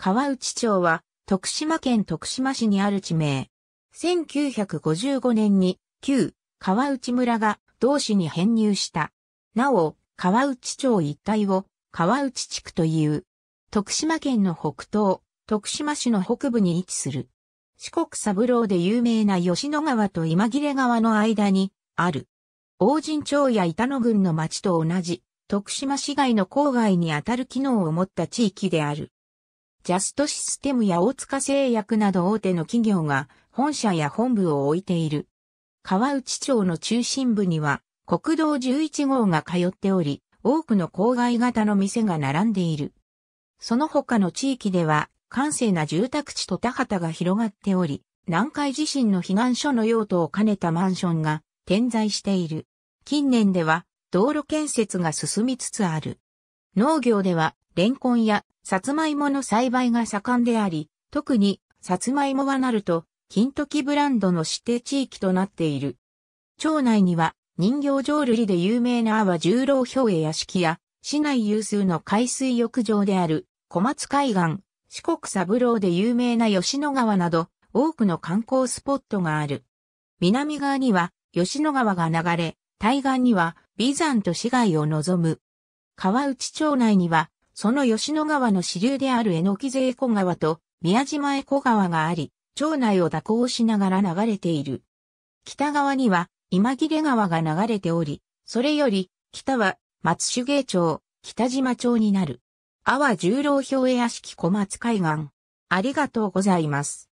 川内町は、徳島県徳島市にある地名。1955年に、旧、川内村が同市に編入した。なお、川内町一帯を、川内地区という。徳島県の北東、徳島市の北部に位置する。四国三郎で有名な吉野川と今切川の間にある。王神町や板野郡の町と同じ、徳島市街の郊外にあたる機能を持った地域である。ジャストシステムや大塚製薬など大手の企業が本社や本部を置いている。川内町の中心部には国道11号が通っており、多くの郊外型の店が並んでいる。その他の地域では、閑静な住宅地と田畑が広がっており、南海地震の避難所の用途を兼ねたマンションが点在している。近年では道路建設が進みつつある。農業では、レンコンやサツマイモの栽培が盛んであり、特にサツマイモはなると、金時ブランドの指定地域となっている。町内には人形浄瑠璃で有名な阿波十郎兵衛屋敷や、市内有数の海水浴場である小松海岸、四国三郎で有名な吉野川など、多くの観光スポットがある。南側には吉野川が流れ、対岸には美山と市街を望む川内町内には、その吉野川の支流である榎木瀬江川と宮島江古川があり、町内を蛇行しながら流れている。北側には今切川が流れており、それより北は松手芸町、北島町になる。阿波十郎表屋敷小松海岸。ありがとうございます。